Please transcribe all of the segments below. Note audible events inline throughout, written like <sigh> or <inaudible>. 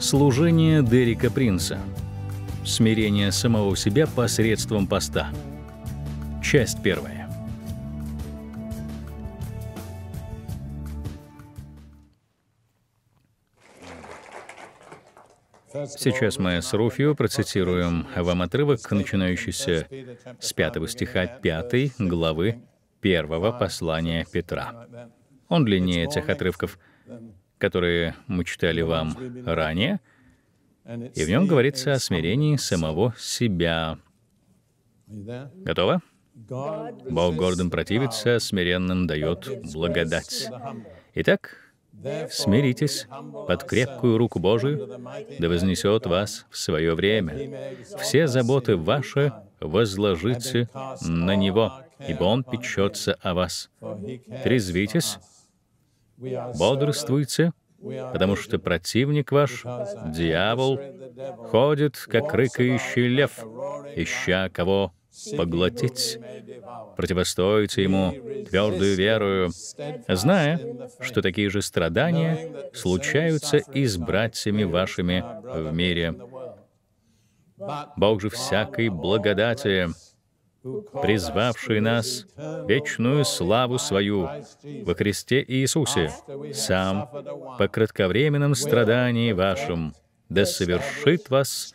Служение Дерека Принца. Смирение самого себя посредством поста. Часть первая. Сейчас мы с Руфио процитируем вам отрывок, начинающийся с 5 стиха 5 главы первого послания Петра. Он длиннее этих отрывков, которые мы читали вам ранее, и в нем говорится о смирении самого себя. Готово? Бог гордым противится, смиренным дает благодать. Итак, смиритесь под крепкую руку Божию, да вознесет вас в свое время. Все заботы ваши возложите на Него, ибо Он печется о вас. Трезвитесь, бодрствуйте, потому что противник ваш, дьявол, ходит, как рыкающий лев, ища кого поглотить. Противостойте ему твердую верою, зная, что такие же страдания случаются и с братьями вашими в мире. Бог же всякой благодати, призвавший нас вечную славу свою во Христе Иисусе, сам по кратковременном страдании вашем, да совершит вас,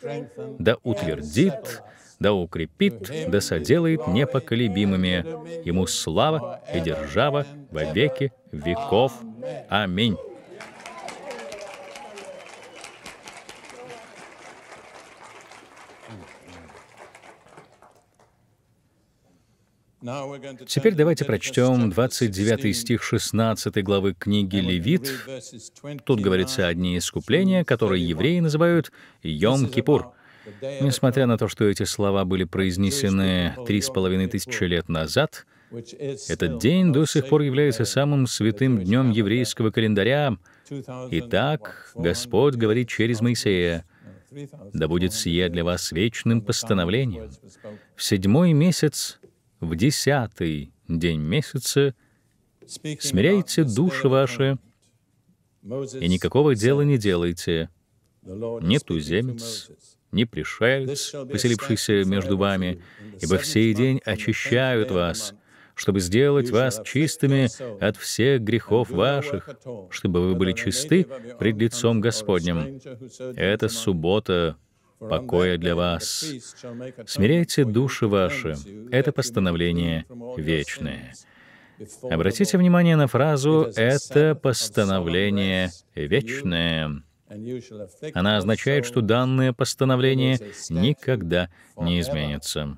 да утвердит, да укрепит, да соделает непоколебимыми. Ему слава и держава во веки веков. Аминь. Теперь давайте прочтем 29 стих 16 главы книги Левит. Тут говорится о дне искупления, которые евреи называют Йом-Кипур. Несмотря на то, что эти слова были произнесены три с половиной тысячи лет назад, этот день до сих пор является самым святым днем еврейского календаря. Итак, Господь говорит через Моисея, «Да будет сие для вас вечным постановлением. В седьмой месяц в десятый день месяца смиряйте души ваши и никакого дела не делайте, ни туземец, ни пришелец, поселившийся между вами, ибо в сей день очищают вас, чтобы сделать вас чистыми от всех грехов ваших, чтобы вы были чисты пред лицом Господним. Это суббота покоя для вас. Смиряйте души ваши. Это постановление вечное. Обратите внимание на фразу «это постановление вечное». Она означает, что данное постановление никогда не изменится.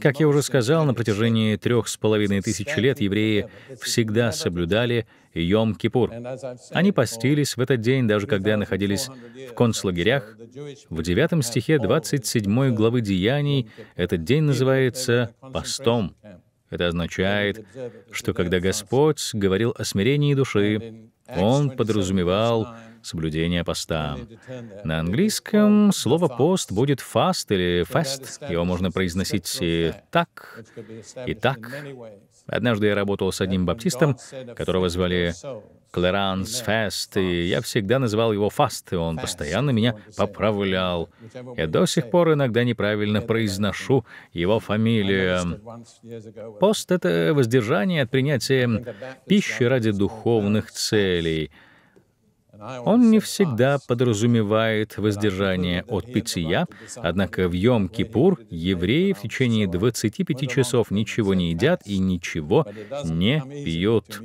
Как я уже сказал, на протяжении трех с половиной тысяч лет евреи всегда соблюдали Йом-Кипур. Они постились в этот день, даже когда находились в концлагерях. В 9 стихе 27 главы Деяний этот день называется «постом». Это означает, что когда Господь говорил о смирении души, Он подразумевал соблюдение поста. На английском слово «пост» будет «fast» или «fast». Его можно произносить и так, и так. Однажды я работал с одним баптистом, которого звали Клеранс Фест, и я всегда называл его Фаст, и он постоянно меня поправлял. Я до сих пор иногда неправильно произношу его фамилию. Пост — это воздержание от принятия пищи ради духовных целей — он не всегда подразумевает воздержание от питья, однако в Йом-Кипур евреи в течение 25 часов ничего не едят и ничего не пьют.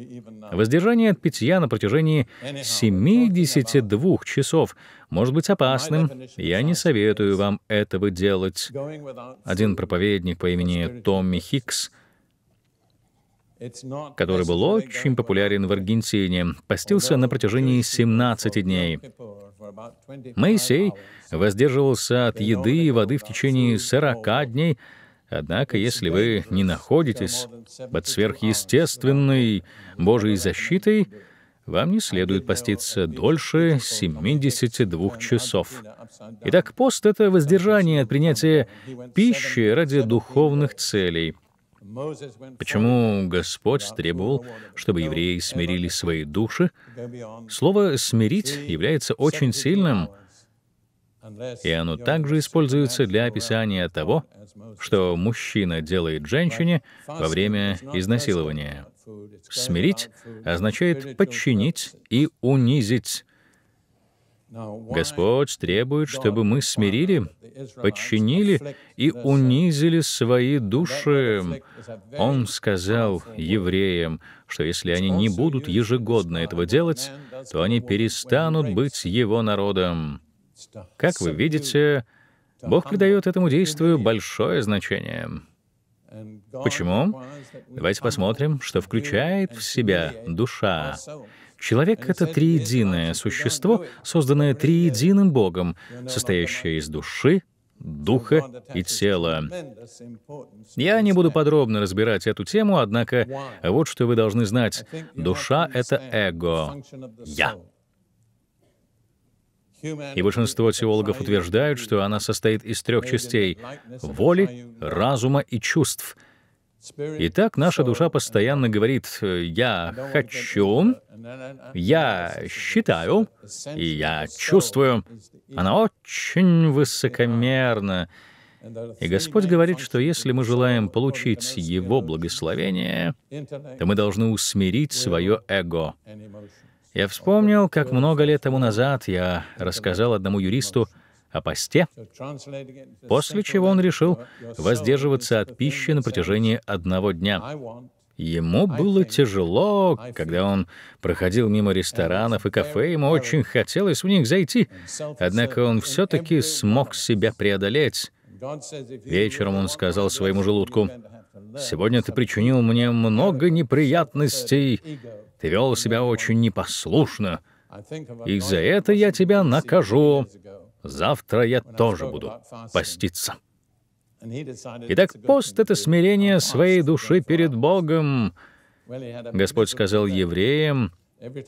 Воздержание от питья на протяжении 72 часов может быть опасным, я не советую вам этого делать. Один проповедник по имени Томми Хикс — который был очень популярен в Аргентине, постился на протяжении 17 дней. Моисей воздерживался от еды и воды в течение 40 дней, Однако, если вы не находитесь под сверхъестественной Божьей защитой, вам не следует поститься дольше 72 часов. Итак, пост — это воздержание от принятия пищи ради духовных целей — Почему Господь требовал, чтобы евреи смирили свои души? Слово «смирить» является очень сильным, и оно также используется для описания того, что мужчина делает женщине во время изнасилования. «Смирить» означает «подчинить» и «унизить». Господь требует, чтобы мы смирили, подчинили и унизили свои души. Он сказал евреям, что если они не будут ежегодно этого делать, то они перестанут быть его народом. Как вы видите, Бог придает этому действию большое значение. Почему? Давайте посмотрим, что включает в себя душа. Человек — это триединое существо, созданное триединым Богом, состоящее из души, духа и тела. Я не буду подробно разбирать эту тему, однако вот что вы должны знать. Душа — это эго. Я. И большинство теологов утверждают, что она состоит из трех частей — воли, разума и чувств — Итак, наша душа uh, постоянно говорит э, «я хочу», «я считаю» и «я чувствую». Она очень uh, высокомерна. И Господь говорит, что если мы желаем получить Его благословение, то мы должны усмирить свое эго. Я вспомнил, как много лет тому назад я рассказал одному юристу, о посте, после чего он решил воздерживаться от пищи на протяжении одного дня. Ему было тяжело, когда он проходил мимо ресторанов и кафе, ему очень хотелось в них зайти, однако он все-таки смог себя преодолеть. Вечером он сказал своему желудку, «Сегодня ты причинил мне много неприятностей, ты вел себя очень непослушно, и за это я тебя накажу» завтра я тоже буду поститься. Итак, пост — это смирение своей души перед Богом. Господь сказал евреям,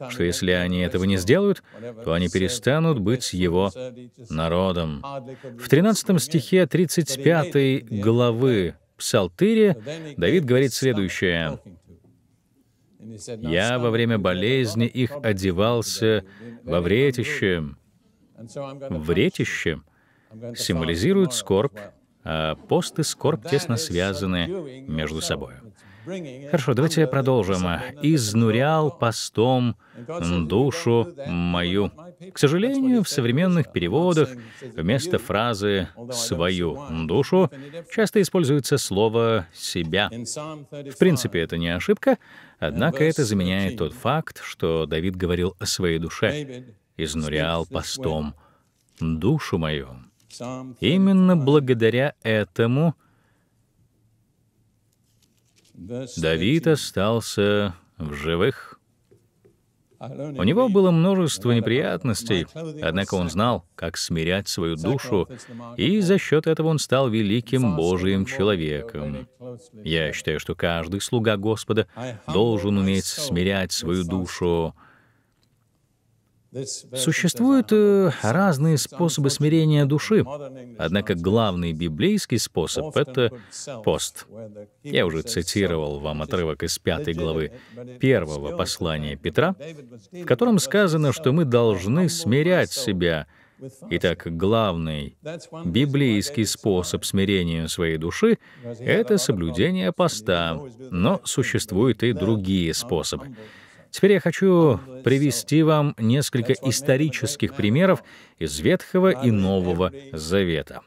что если они этого не сделают, то они перестанут быть его народом. В 13 стихе 35 главы Псалтыря Давид говорит следующее. «Я во время болезни их одевался во вретище, в ретище символизируют скорбь, а пост и скорбь тесно связаны между собой. Хорошо, давайте продолжим. «Изнурял постом душу мою». К сожалению, в современных переводах вместо фразы «свою душу» часто используется слово «себя». В принципе, это не ошибка, однако uh, это заменяет тот факт, что Давид говорил о своей душе изнурял постом душу мою. Именно благодаря этому Давид остался в живых. У него было множество неприятностей, однако он знал, как смирять свою душу, и за счет этого он стал великим Божиим человеком. Я считаю, что каждый слуга Господа должен уметь смирять свою душу, Существуют э, разные способы смирения души, однако главный библейский способ — это пост. Я уже цитировал вам отрывок из пятой главы первого послания Петра, в котором сказано, что мы должны смирять себя. Итак, главный библейский способ смирения своей души — это соблюдение поста, но существуют и другие способы. Теперь я хочу привести вам несколько исторических примеров из Ветхого и Нового Завета.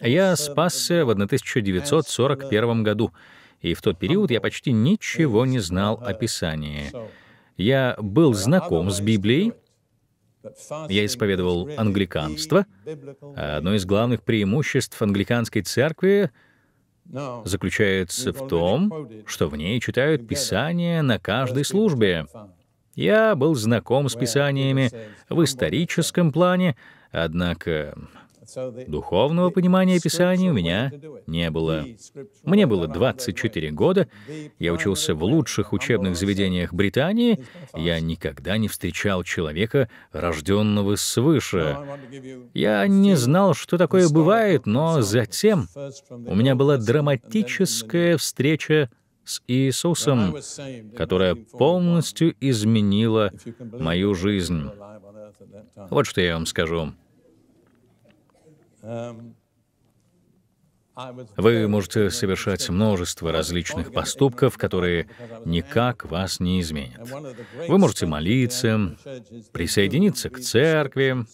Я спасся в 1941 году, и в тот период я почти ничего не знал о Писании. Я был знаком с Библией, я исповедовал англиканство. Одно из главных преимуществ англиканской церкви — заключается в том, что в ней читают Писание на каждой службе. Я был знаком с Писаниями в историческом плане, однако Духовного понимания Писания у меня не было. Мне было 24 года, я учился в лучших учебных заведениях Британии, я никогда не встречал человека, рожденного свыше. Я не знал, что такое бывает, но затем у меня была драматическая встреча с Иисусом, которая полностью изменила мою жизнь. Вот что я вам скажу. Вы можете совершать множество различных поступков, которые никак вас не изменят. Вы можете молиться, присоединиться к церкви,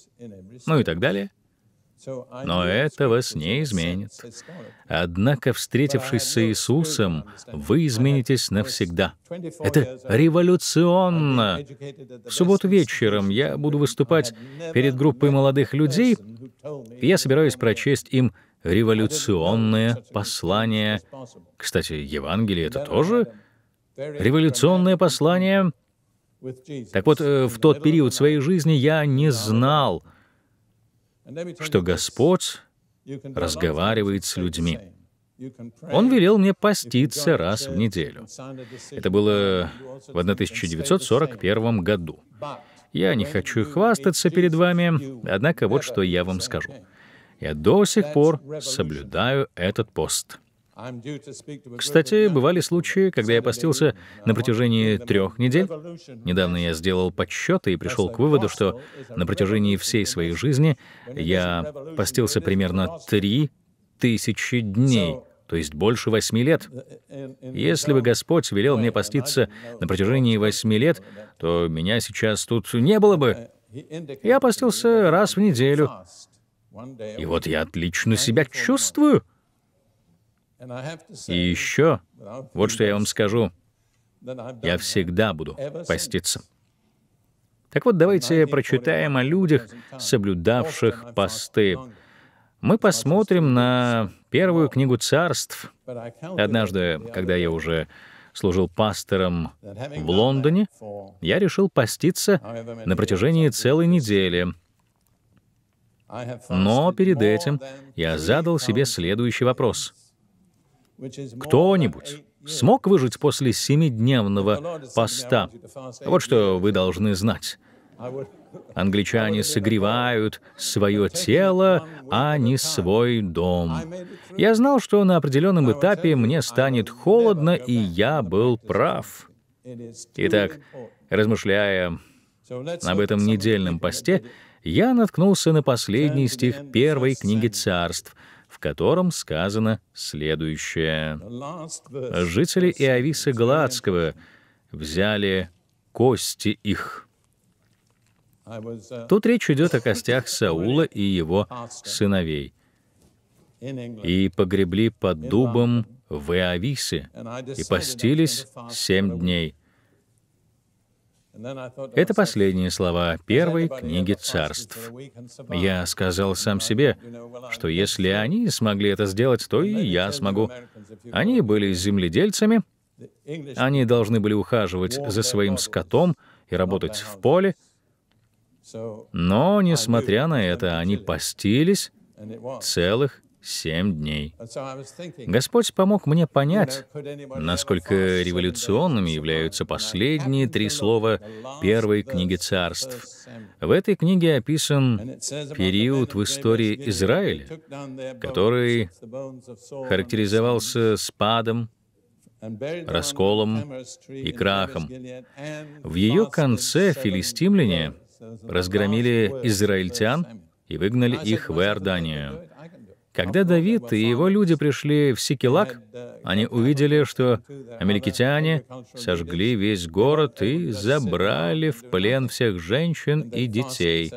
ну и так далее. Но это вас не изменит. Однако, встретившись с Иисусом, вы изменитесь навсегда. Это революционно. В субботу вечером я буду выступать перед группой молодых людей, я собираюсь прочесть им революционное послание. Кстати, Евангелие — это тоже революционное послание. Так вот, э, в тот период своей жизни я не знал, что Господь разговаривает с людьми. Он велел мне поститься раз в неделю. Это было в 1941 году. Я не хочу хвастаться перед вами, однако вот что я вам скажу. Я до сих пор соблюдаю этот пост. Кстати, бывали случаи, когда я постился на протяжении трех недель. Недавно я сделал подсчеты и пришел к выводу, что на протяжении всей своей жизни я постился примерно три тысячи дней то есть больше восьми лет. Если бы Господь велел мне поститься на протяжении восьми лет, то меня сейчас тут не было бы. Я постился раз в неделю. И вот я отлично себя чувствую. И еще, вот что я вам скажу. Я всегда буду поститься. Так вот, давайте прочитаем о людях, соблюдавших посты мы посмотрим на первую книгу царств. Однажды, когда я уже служил пастором в Лондоне, я решил поститься на протяжении целой недели. Но перед этим я задал себе следующий вопрос. Кто-нибудь смог выжить после семидневного поста? Вот что вы должны знать. Англичане согревают свое тело, а не свой дом. Я знал, что на определенном этапе мне станет холодно, и я был прав. Итак, размышляя об этом недельном посте, я наткнулся на последний стих первой книги царств, в котором сказано следующее. «Жители Иовиса Гладского взяли кости их». Тут речь идет о костях Саула и его сыновей. «И погребли под дубом в Иависе, и постились семь дней». Это последние слова первой книги царств. Я сказал сам себе, что если они смогли это сделать, то и я смогу. Они были земледельцами, они должны были ухаживать за своим скотом и работать в поле, но, несмотря на это, они постились целых семь дней. Господь помог мне понять, насколько революционными являются последние три слова первой книги царств. В этой книге описан период в истории Израиля, который характеризовался спадом, расколом и крахом. В ее конце филистимляне разгромили израильтян и выгнали их в Иорданию. Когда Давид и его люди пришли в Сикилак, они увидели, что амеликитяне сожгли весь город и забрали в плен всех женщин и детей.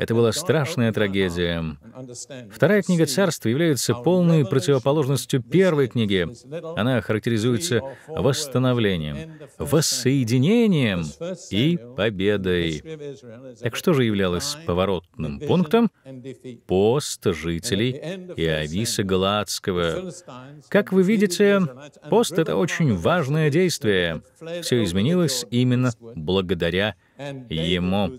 Это была страшная трагедия. Вторая книга царств является полной противоположностью первой книги. Она характеризуется восстановлением, воссоединением и победой. Так что же являлось поворотным пунктом? Пост жителей Иовиса Галаадского. Как вы видите, пост — это очень важное действие. Все изменилось именно благодаря ему.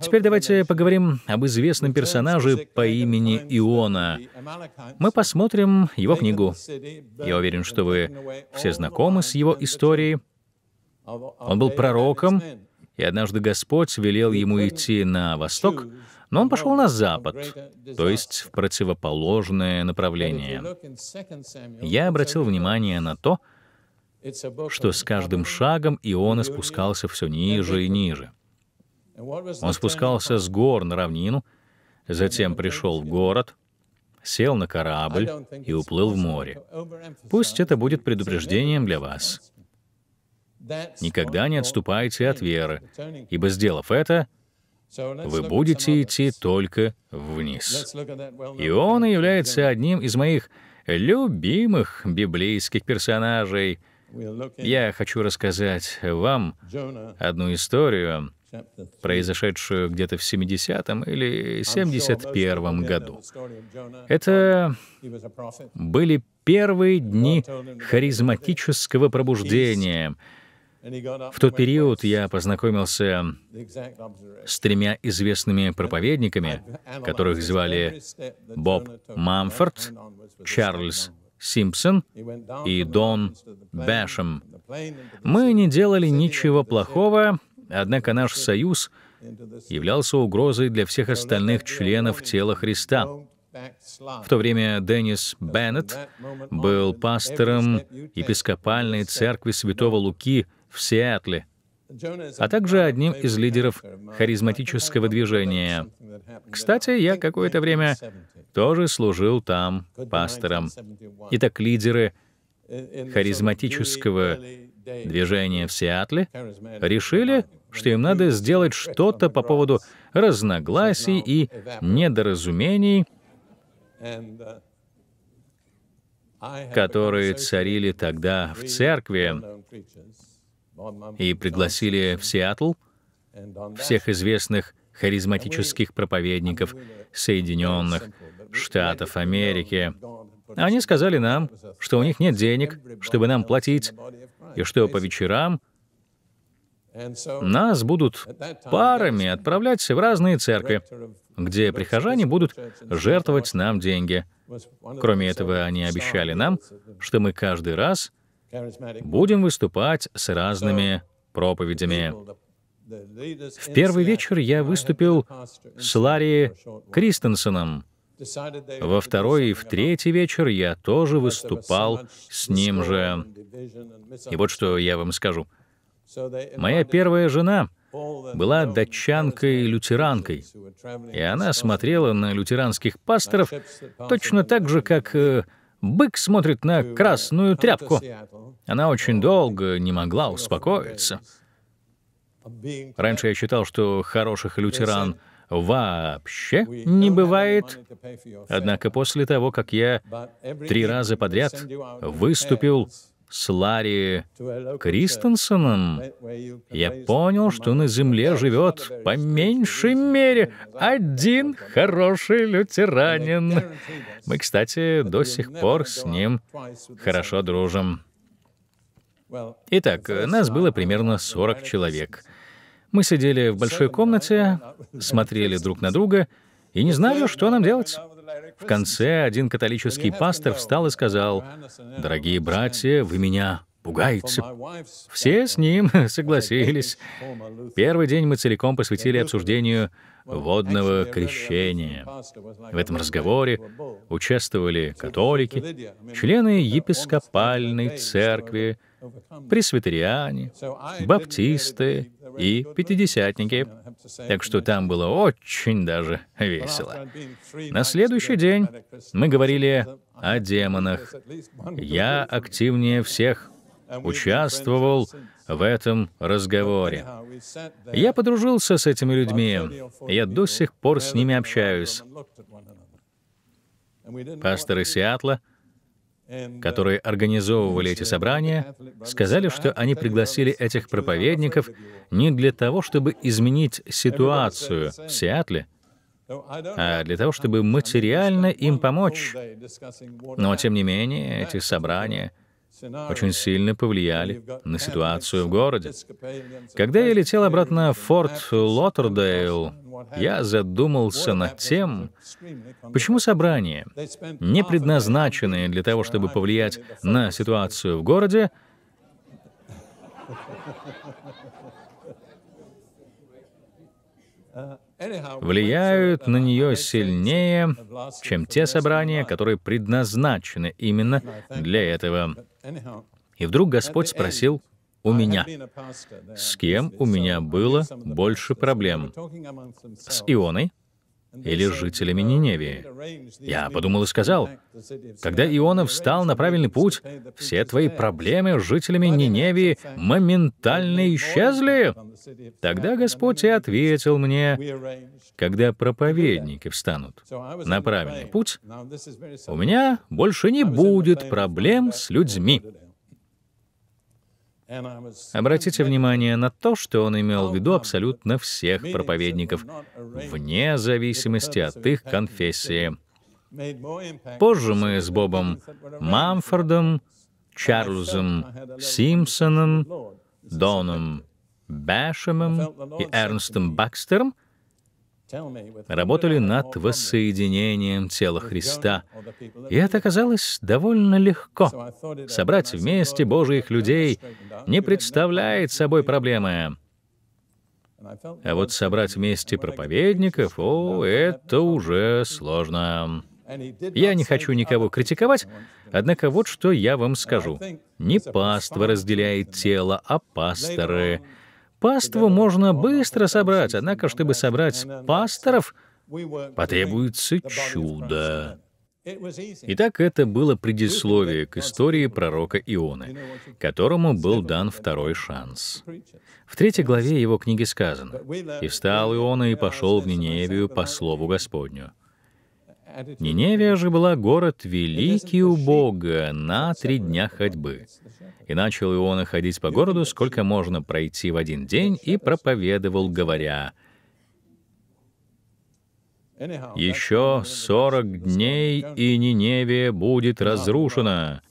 Теперь давайте поговорим об известном персонаже по имени Иона. Мы посмотрим его книгу. Я уверен, что вы все знакомы с его историей. Он был пророком, и однажды Господь велел ему идти на восток, но он пошел на запад, то есть в противоположное направление. Я обратил внимание на то, что с каждым шагом Иона спускался все ниже и ниже. Он спускался с гор на равнину, затем пришел в город, сел на корабль и уплыл в море. Пусть это будет предупреждением для вас. Никогда не отступайте от веры, ибо, сделав это, вы будете идти только вниз. И он является одним из моих любимых библейских персонажей. Я хочу рассказать вам одну историю произошедшую где-то в 70-м или 71-м году. Это были первые дни харизматического пробуждения. В тот период я познакомился с тремя известными проповедниками, которых звали Боб Мамфорд, Чарльз Симпсон и Дон Бэшем. Мы не делали ничего плохого, Однако наш союз являлся угрозой для всех остальных членов тела Христа. В то время Деннис Беннет был пастором епископальной церкви Святого Луки в Сиэтле, а также одним из лидеров харизматического движения. Кстати, я какое-то время тоже служил там пастором. Итак, лидеры харизматического движение в Сиатле, решили, что им надо сделать что-то по поводу разногласий и недоразумений, которые царили тогда в церкви, и пригласили в Сиэтл всех известных харизматических проповедников Соединенных Штатов Америки. Они сказали нам, что у них нет денег, чтобы нам платить, и что по вечерам нас будут парами отправлять в разные церкви, где прихожане будут жертвовать нам деньги. Кроме этого, они обещали нам, что мы каждый раз будем выступать с разными проповедями. В первый вечер я выступил с Ларри Кристенсеном, во второй и в третий вечер я тоже выступал с ним же. И вот что я вам скажу. Моя первая жена была датчанкой-лютеранкой, и она смотрела на лютеранских пасторов точно так же, как э, бык смотрит на красную тряпку. Она очень долго не могла успокоиться. Раньше я считал, что хороших лютеран — вообще не бывает. Однако после того, как я три раза подряд выступил с Ларри Кристенсоном, я понял, что на Земле живет по меньшей мере один хороший лютеранин. Мы, кстати, до сих пор с ним хорошо дружим. Итак, нас было примерно 40 человек — мы сидели в большой комнате, смотрели друг на друга и не знали, что нам делать. В конце один католический пастор встал и сказал, «Дорогие братья, вы меня пугаете». Все с ним <laughs> согласились. Первый день мы целиком посвятили обсуждению водного крещения. В этом разговоре участвовали католики, члены епископальной церкви, пресвитериане, баптисты и пятидесятники. Так что там было очень даже весело. На следующий день мы говорили о демонах. Я активнее всех участвовал в этом разговоре. Я подружился с этими людьми, я до сих пор с ними общаюсь. Пасторы Сиатла — Uh, которые организовывали эти собрания, сказали, что они пригласили этих проповедников не для того, чтобы изменить ситуацию в Сиатле, а для того, чтобы материально им помочь. Но, тем не менее, эти собрания — очень сильно повлияли на ситуацию в городе. Когда я летел обратно в Форт Лоттердейл, я задумался над тем, почему собрания, не предназначенные для того, чтобы повлиять на ситуацию в городе, влияют на нее сильнее, чем те собрания, которые предназначены именно для этого. И вдруг Господь спросил у меня, с кем у меня было больше проблем? С Ионой или жителями Ниневии. Я подумал и сказал, когда Иона встал на правильный путь, все твои проблемы с жителями Ниневии моментально исчезли. Тогда Господь и ответил мне, когда проповедники встанут на правильный путь, у меня больше не будет проблем с людьми. Обратите внимание на то, что он имел в виду абсолютно всех проповедников, вне зависимости от их конфессии. Позже мы с Бобом Мамфордом, Чарльзом Симпсоном, Доном Бэшемом и Эрнстом Бакстером — работали над воссоединением тела Христа. И это оказалось довольно легко. Собрать вместе Божьих людей не представляет собой проблемы. А вот собрать вместе проповедников, о, это уже сложно. Я не хочу никого критиковать, однако вот что я вам скажу. Не паства разделяет тело, а пасторы — Паству можно быстро собрать, однако, чтобы собрать пасторов, потребуется чудо. Итак, это было предисловие к истории пророка Ионы, которому был дан второй шанс. В третьей главе его книги сказано, «И встал Иона и пошел в Ниневию по слову Господню». Ниневия же была город великий у Бога на три дня ходьбы. И начал Иона ходить по городу, сколько можно пройти в один день, и проповедовал, говоря, «Еще сорок дней, и Ниневия будет разрушена».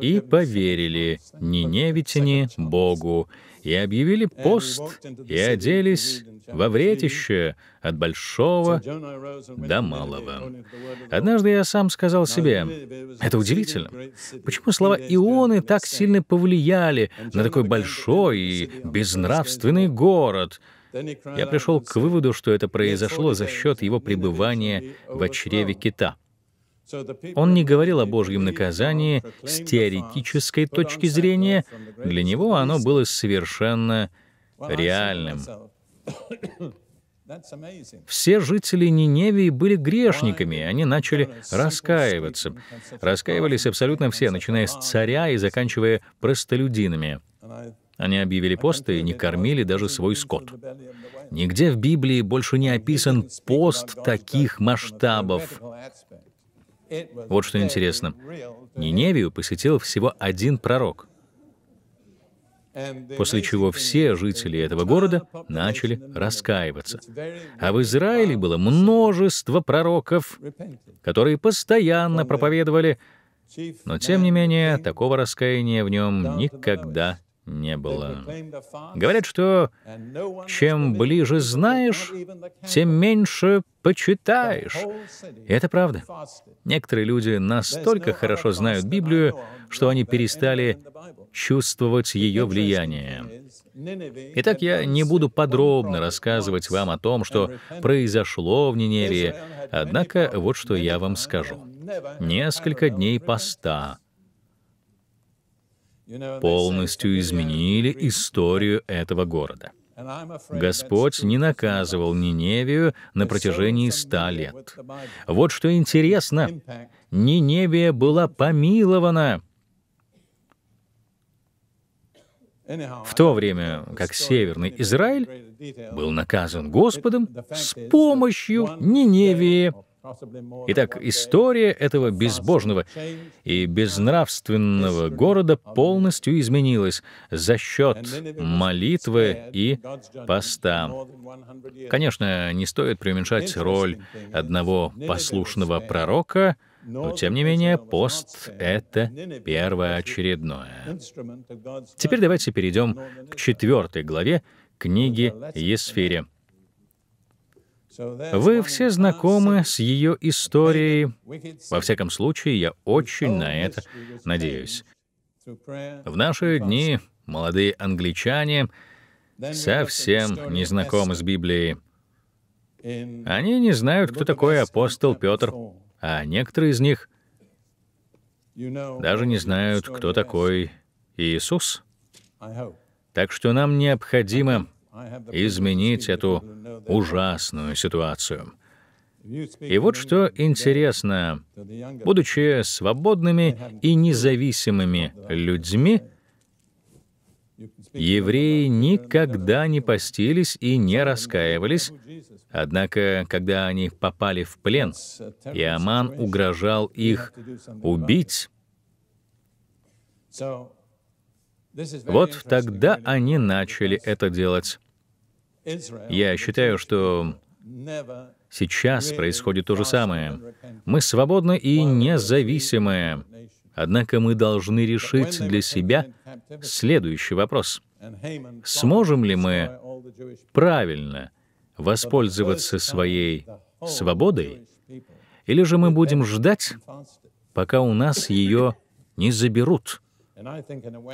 И поверили Ниневитяне Богу, и объявили пост, и оделись во вретище от большого до малого. Однажды я сам сказал себе, это удивительно, почему слова Ионы так сильно повлияли на такой большой и безнравственный город — я пришел к выводу, что это произошло за счет его пребывания в чреве кита. Он не говорил о Божьем наказании с теоретической точки зрения, для него оно было совершенно реальным. Все жители Ниневии были грешниками, они начали раскаиваться. Раскаивались абсолютно все, начиная с царя и заканчивая простолюдинами. Они объявили посты и не кормили даже свой скот. Нигде в Библии больше не описан пост таких масштабов. Вот что интересно. Ниневию посетил всего один пророк, после чего все жители этого города начали раскаиваться. А в Израиле было множество пророков, которые постоянно проповедовали, но тем не менее такого раскаяния в нем никогда не было. Говорят, что чем ближе знаешь, тем меньше почитаешь. И это правда. Некоторые люди настолько хорошо знают Библию, что они перестали чувствовать ее влияние. Итак, я не буду подробно рассказывать вам о том, что произошло в Ниневии, однако вот что я вам скажу. Несколько дней поста — полностью изменили историю этого города. Господь не наказывал Ниневию на протяжении ста лет. Вот что интересно, Ниневия была помилована в то время как Северный Израиль был наказан Господом с помощью Ниневии. Итак, история этого безбожного и безнравственного города полностью изменилась за счет молитвы и поста. Конечно, не стоит преуменьшать роль одного послушного пророка, но, тем не менее, пост — это первоочередное. Теперь давайте перейдем к четвертой главе книги Есфире. Вы все знакомы с ее историей. Во всяком случае, я очень на это надеюсь. В наши дни молодые англичане совсем не знакомы с Библией. Они не знают, кто такой апостол Петр, а некоторые из них даже не знают, кто такой Иисус. Так что нам необходимо изменить эту ужасную ситуацию. И вот что интересно, будучи свободными и независимыми людьми, евреи никогда не постились и не раскаивались, однако, когда они попали в плен, и Аман угрожал их убить, вот тогда они начали это делать. Я считаю, что сейчас происходит то же самое. Мы свободны и независимы. Однако мы должны решить для себя следующий вопрос. Сможем ли мы правильно воспользоваться своей свободой, или же мы будем ждать, пока у нас ее не заберут?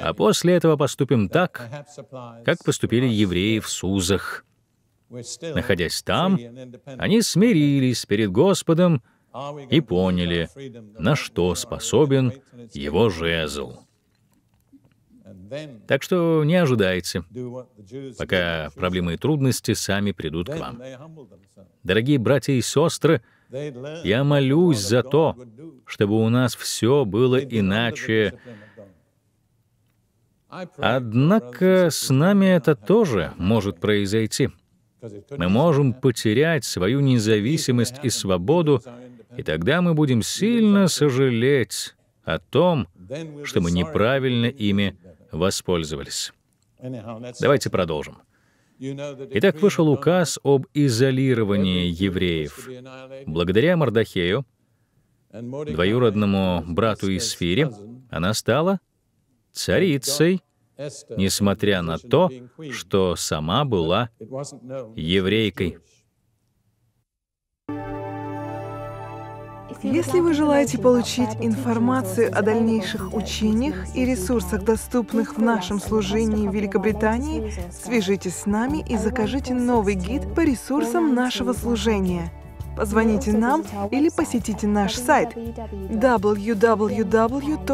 А после этого поступим так, как поступили евреи в Сузах. Находясь там, они смирились перед Господом и поняли, на что способен его жезл. Так что не ожидайте, пока проблемы и трудности сами придут к вам. Дорогие братья и сестры, я молюсь за то, чтобы у нас все было иначе, Однако с нами это тоже может произойти. Мы можем потерять свою независимость и свободу, и тогда мы будем сильно сожалеть о том, что мы неправильно ими воспользовались. Давайте продолжим. Итак, вышел указ об изолировании евреев. Благодаря Мардахею, двоюродному брату из Сфири, она стала царицей, несмотря на то, что сама была еврейкой. Если вы желаете получить информацию о дальнейших учениях и ресурсах, доступных в нашем служении в Великобритании, свяжитесь с нами и закажите новый гид по ресурсам нашего служения – Позвоните нам или посетите наш сайт www.dpmuk.org.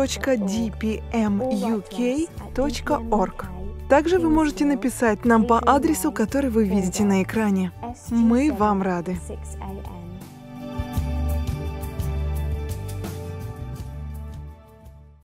Эм Также вы можете написать нам по адресу, который вы видите на экране. Мы вам рады.